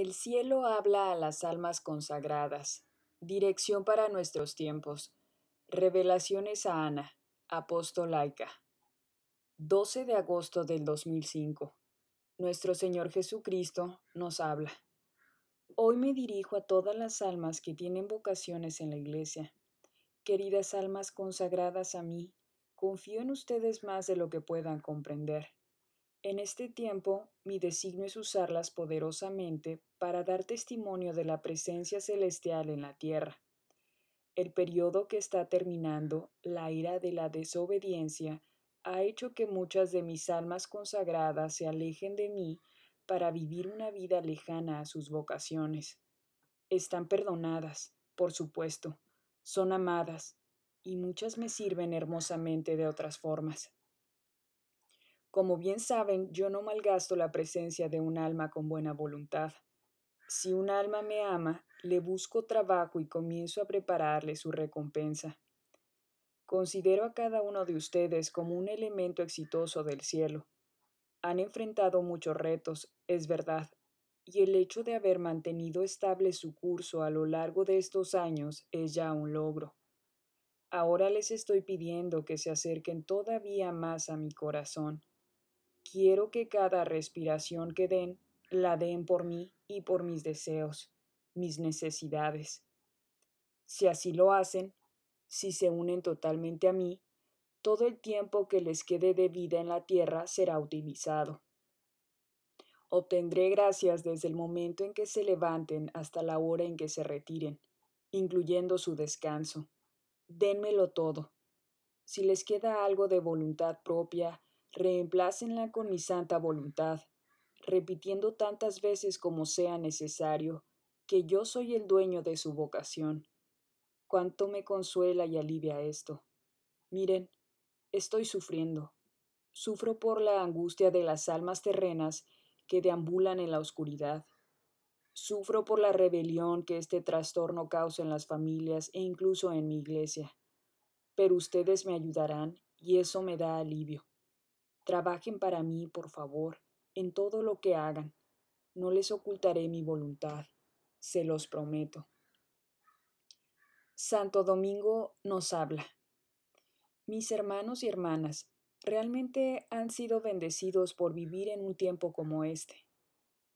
El cielo habla a las almas consagradas. Dirección para nuestros tiempos. Revelaciones a Ana, apóstolaica. 12 de agosto del 2005. Nuestro Señor Jesucristo nos habla. Hoy me dirijo a todas las almas que tienen vocaciones en la Iglesia. Queridas almas consagradas a mí, confío en ustedes más de lo que puedan comprender. En este tiempo, mi designio es usarlas poderosamente para dar testimonio de la presencia celestial en la tierra. El periodo que está terminando, la ira de la desobediencia, ha hecho que muchas de mis almas consagradas se alejen de mí para vivir una vida lejana a sus vocaciones. Están perdonadas, por supuesto, son amadas, y muchas me sirven hermosamente de otras formas. Como bien saben, yo no malgasto la presencia de un alma con buena voluntad. Si un alma me ama, le busco trabajo y comienzo a prepararle su recompensa. Considero a cada uno de ustedes como un elemento exitoso del cielo. Han enfrentado muchos retos, es verdad, y el hecho de haber mantenido estable su curso a lo largo de estos años es ya un logro. Ahora les estoy pidiendo que se acerquen todavía más a mi corazón quiero que cada respiración que den la den por mí y por mis deseos, mis necesidades. Si así lo hacen, si se unen totalmente a mí, todo el tiempo que les quede de vida en la tierra será utilizado. Obtendré gracias desde el momento en que se levanten hasta la hora en que se retiren, incluyendo su descanso. Dénmelo todo. Si les queda algo de voluntad propia, reemplácenla con mi santa voluntad, repitiendo tantas veces como sea necesario que yo soy el dueño de su vocación. Cuánto me consuela y alivia esto. Miren, estoy sufriendo. Sufro por la angustia de las almas terrenas que deambulan en la oscuridad. Sufro por la rebelión que este trastorno causa en las familias e incluso en mi iglesia. Pero ustedes me ayudarán y eso me da alivio. Trabajen para mí, por favor, en todo lo que hagan. No les ocultaré mi voluntad, se los prometo. Santo Domingo nos habla. Mis hermanos y hermanas, realmente han sido bendecidos por vivir en un tiempo como este.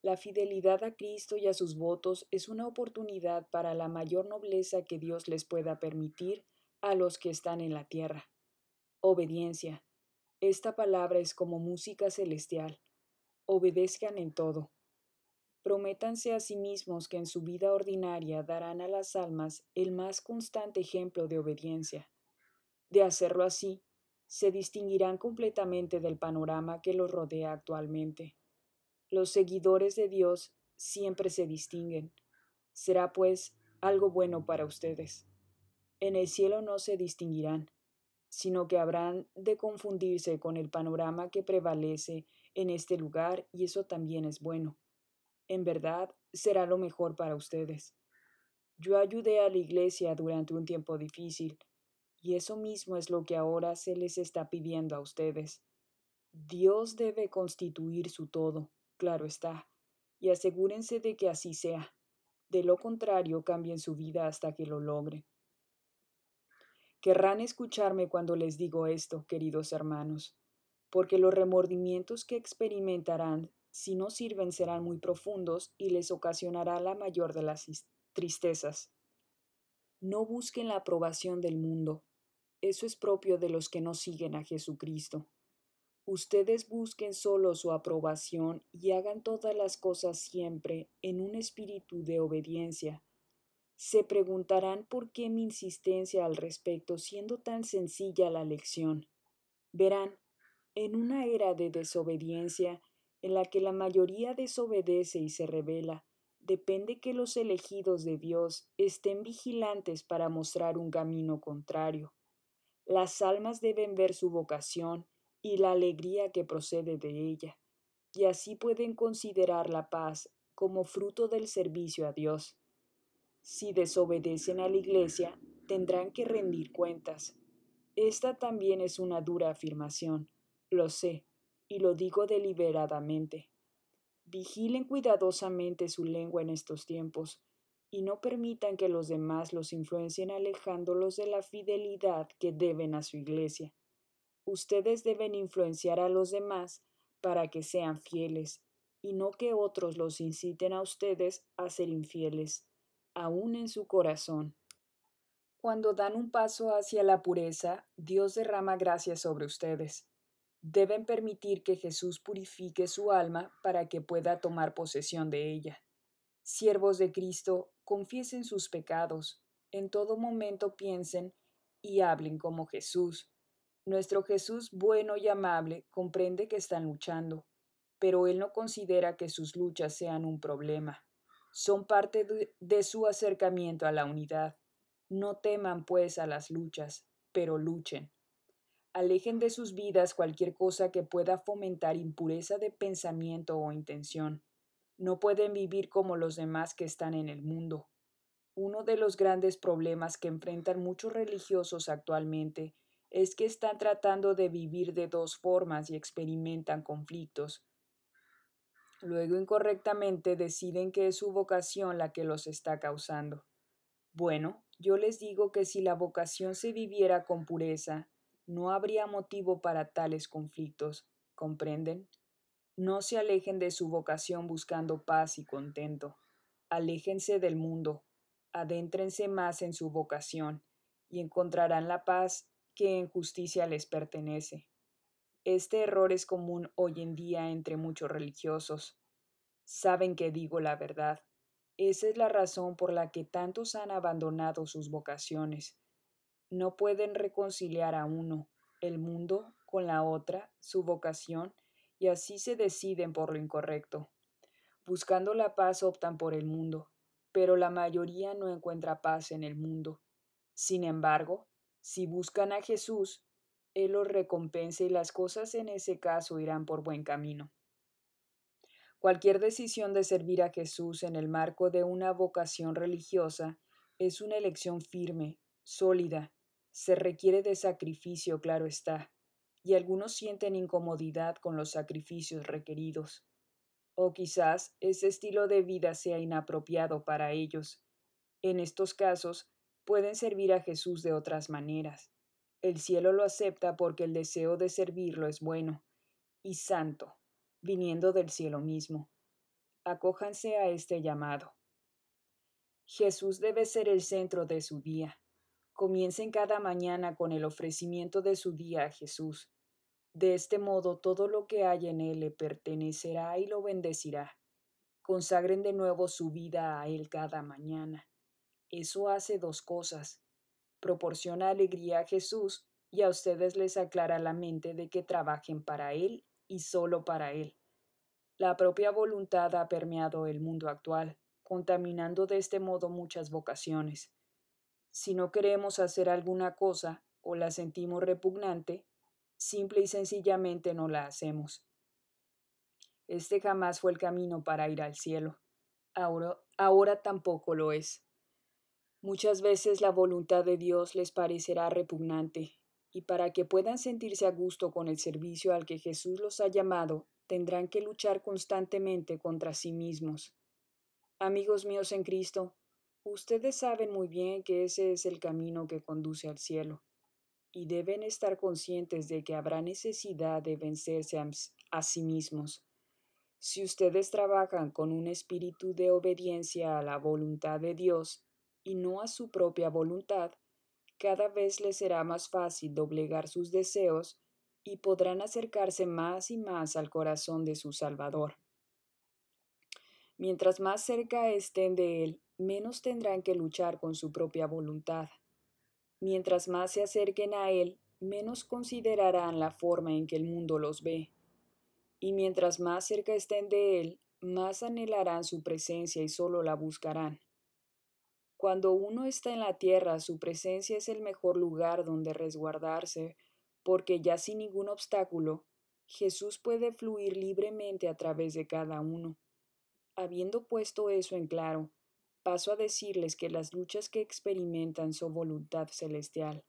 La fidelidad a Cristo y a sus votos es una oportunidad para la mayor nobleza que Dios les pueda permitir a los que están en la tierra. Obediencia, esta palabra es como música celestial. Obedezcan en todo. Prométanse a sí mismos que en su vida ordinaria darán a las almas el más constante ejemplo de obediencia. De hacerlo así, se distinguirán completamente del panorama que los rodea actualmente. Los seguidores de Dios siempre se distinguen. Será, pues, algo bueno para ustedes. En el cielo no se distinguirán sino que habrán de confundirse con el panorama que prevalece en este lugar y eso también es bueno. En verdad, será lo mejor para ustedes. Yo ayudé a la Iglesia durante un tiempo difícil, y eso mismo es lo que ahora se les está pidiendo a ustedes. Dios debe constituir su todo, claro está, y asegúrense de que así sea. De lo contrario, cambien su vida hasta que lo logren. Querrán escucharme cuando les digo esto, queridos hermanos, porque los remordimientos que experimentarán si no sirven serán muy profundos y les ocasionará la mayor de las tristezas. No busquen la aprobación del mundo. Eso es propio de los que no siguen a Jesucristo. Ustedes busquen solo su aprobación y hagan todas las cosas siempre en un espíritu de obediencia, se preguntarán por qué mi insistencia al respecto siendo tan sencilla la lección. Verán, en una era de desobediencia, en la que la mayoría desobedece y se revela, depende que los elegidos de Dios estén vigilantes para mostrar un camino contrario. Las almas deben ver su vocación y la alegría que procede de ella, y así pueden considerar la paz como fruto del servicio a Dios. Si desobedecen a la Iglesia, tendrán que rendir cuentas. Esta también es una dura afirmación, lo sé, y lo digo deliberadamente. Vigilen cuidadosamente su lengua en estos tiempos, y no permitan que los demás los influencien alejándolos de la fidelidad que deben a su Iglesia. Ustedes deben influenciar a los demás para que sean fieles, y no que otros los inciten a ustedes a ser infieles aún en su corazón. Cuando dan un paso hacia la pureza, Dios derrama gracia sobre ustedes. Deben permitir que Jesús purifique su alma para que pueda tomar posesión de ella. Siervos de Cristo, confiesen sus pecados, en todo momento piensen y hablen como Jesús. Nuestro Jesús bueno y amable comprende que están luchando, pero Él no considera que sus luchas sean un problema son parte de su acercamiento a la unidad. No teman, pues, a las luchas, pero luchen. Alejen de sus vidas cualquier cosa que pueda fomentar impureza de pensamiento o intención. No pueden vivir como los demás que están en el mundo. Uno de los grandes problemas que enfrentan muchos religiosos actualmente es que están tratando de vivir de dos formas y experimentan conflictos. Luego incorrectamente deciden que es su vocación la que los está causando. Bueno, yo les digo que si la vocación se viviera con pureza, no habría motivo para tales conflictos, ¿comprenden? No se alejen de su vocación buscando paz y contento. Aléjense del mundo, adéntrense más en su vocación, y encontrarán la paz que en justicia les pertenece. Este error es común hoy en día entre muchos religiosos. Saben que digo la verdad. Esa es la razón por la que tantos han abandonado sus vocaciones. No pueden reconciliar a uno, el mundo, con la otra, su vocación, y así se deciden por lo incorrecto. Buscando la paz optan por el mundo, pero la mayoría no encuentra paz en el mundo. Sin embargo, si buscan a Jesús, él eh, los recompense y las cosas en ese caso irán por buen camino. Cualquier decisión de servir a Jesús en el marco de una vocación religiosa es una elección firme, sólida, se requiere de sacrificio, claro está, y algunos sienten incomodidad con los sacrificios requeridos. O quizás ese estilo de vida sea inapropiado para ellos. En estos casos, pueden servir a Jesús de otras maneras. El cielo lo acepta porque el deseo de servirlo es bueno y santo, viniendo del cielo mismo. Acójanse a este llamado. Jesús debe ser el centro de su día. Comiencen cada mañana con el ofrecimiento de su día a Jesús. De este modo todo lo que hay en él le pertenecerá y lo bendecirá. Consagren de nuevo su vida a él cada mañana. Eso hace dos cosas proporciona alegría a Jesús y a ustedes les aclara la mente de que trabajen para Él y solo para Él. La propia voluntad ha permeado el mundo actual, contaminando de este modo muchas vocaciones. Si no queremos hacer alguna cosa o la sentimos repugnante, simple y sencillamente no la hacemos. Este jamás fue el camino para ir al cielo. Ahora, ahora tampoco lo es. Muchas veces la voluntad de Dios les parecerá repugnante, y para que puedan sentirse a gusto con el servicio al que Jesús los ha llamado, tendrán que luchar constantemente contra sí mismos. Amigos míos en Cristo, ustedes saben muy bien que ese es el camino que conduce al cielo, y deben estar conscientes de que habrá necesidad de vencerse a, sí mismos. Si ustedes trabajan con un espíritu de obediencia a la voluntad de Dios, y no a su propia voluntad, cada vez les será más fácil doblegar sus deseos y podrán acercarse más y más al corazón de su Salvador. Mientras más cerca estén de Él, menos tendrán que luchar con su propia voluntad. Mientras más se acerquen a Él, menos considerarán la forma en que el mundo los ve. Y mientras más cerca estén de Él, más anhelarán su presencia y solo la buscarán. Cuando uno está en la tierra, su presencia es el mejor lugar donde resguardarse, porque ya sin ningún obstáculo, Jesús puede fluir libremente a través de cada uno. Habiendo puesto eso en claro, paso a decirles que las luchas que experimentan son voluntad celestial.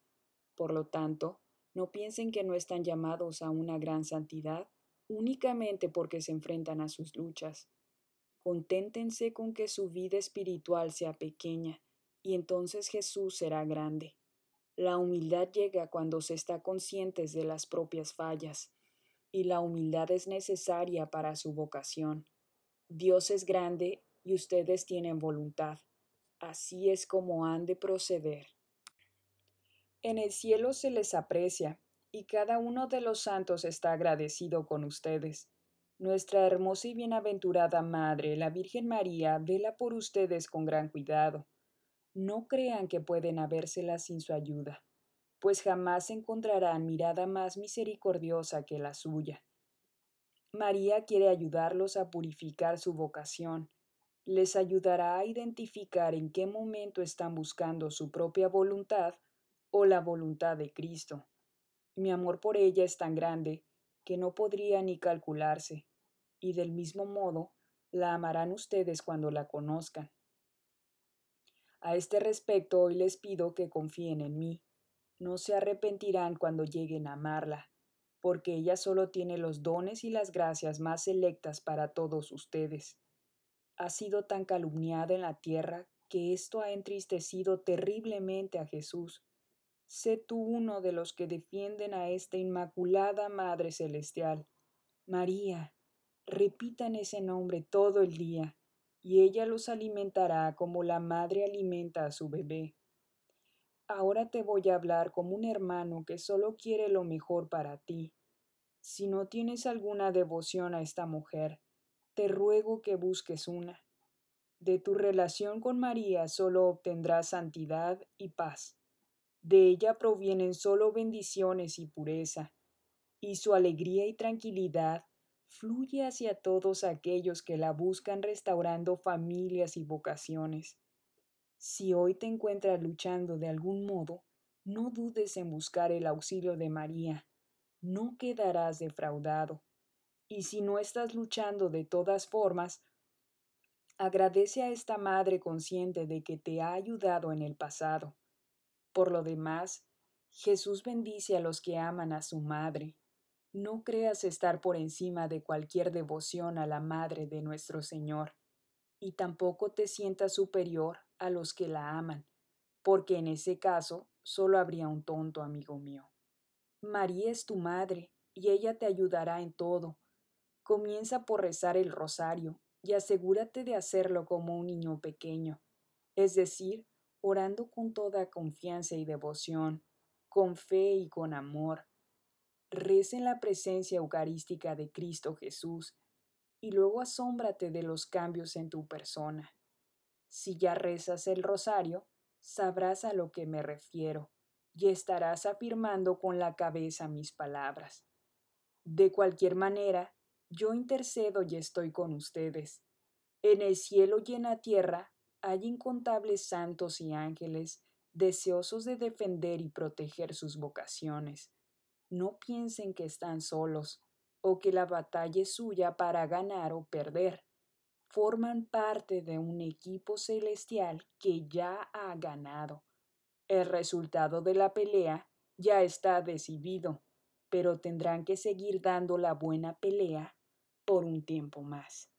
Por lo tanto, no piensen que no están llamados a una gran santidad únicamente porque se enfrentan a sus luchas conténtense con que su vida espiritual sea pequeña, y entonces Jesús será grande. La humildad llega cuando se está conscientes de las propias fallas, y la humildad es necesaria para su vocación. Dios es grande y ustedes tienen voluntad. Así es como han de proceder. En el cielo se les aprecia, y cada uno de los santos está agradecido con ustedes. Nuestra hermosa y bienaventurada Madre, la Virgen María, vela por ustedes con gran cuidado. No crean que pueden habérselas sin su ayuda, pues jamás encontrarán mirada más misericordiosa que la suya. María quiere ayudarlos a purificar su vocación, les ayudará a identificar en qué momento están buscando su propia voluntad o la voluntad de Cristo. Mi amor por ella es tan grande que no podría ni calcularse, y del mismo modo la amarán ustedes cuando la conozcan. A este respecto hoy les pido que confíen en mí. No se arrepentirán cuando lleguen a amarla, porque ella solo tiene los dones y las gracias más selectas para todos ustedes. Ha sido tan calumniada en la tierra que esto ha entristecido terriblemente a Jesús, sé tú uno de los que defienden a esta Inmaculada Madre Celestial. María, repitan ese nombre todo el día, y ella los alimentará como la madre alimenta a su bebé. Ahora te voy a hablar como un hermano que solo quiere lo mejor para ti. Si no tienes alguna devoción a esta mujer, te ruego que busques una. De tu relación con María solo obtendrás santidad y paz de ella provienen solo bendiciones y pureza, y su alegría y tranquilidad fluye hacia todos aquellos que la buscan restaurando familias y vocaciones. Si hoy te encuentras luchando de algún modo, no dudes en buscar el auxilio de María, no quedarás defraudado. Y si no estás luchando de todas formas, agradece a esta Madre consciente de que te ha ayudado en el pasado. Por lo demás, Jesús bendice a los que aman a su madre. No creas estar por encima de cualquier devoción a la madre de nuestro Señor, y tampoco te sientas superior a los que la aman, porque en ese caso solo habría un tonto, amigo mío. María es tu madre, y ella te ayudará en todo. Comienza por rezar el rosario, y asegúrate de hacerlo como un niño pequeño, es decir, orando con toda confianza y devoción, con fe y con amor. en la presencia eucarística de Cristo Jesús y luego asómbrate de los cambios en tu persona. Si ya rezas el rosario, sabrás a lo que me refiero y estarás afirmando con la cabeza mis palabras. De cualquier manera, yo intercedo y estoy con ustedes. En el cielo y en la tierra hay incontables santos y ángeles deseosos de defender y proteger sus vocaciones. No piensen que están solos o que la batalla es suya para ganar o perder. Forman parte de un equipo celestial que ya ha ganado. El resultado de la pelea ya está decidido, pero tendrán que seguir dando la buena pelea por un tiempo más.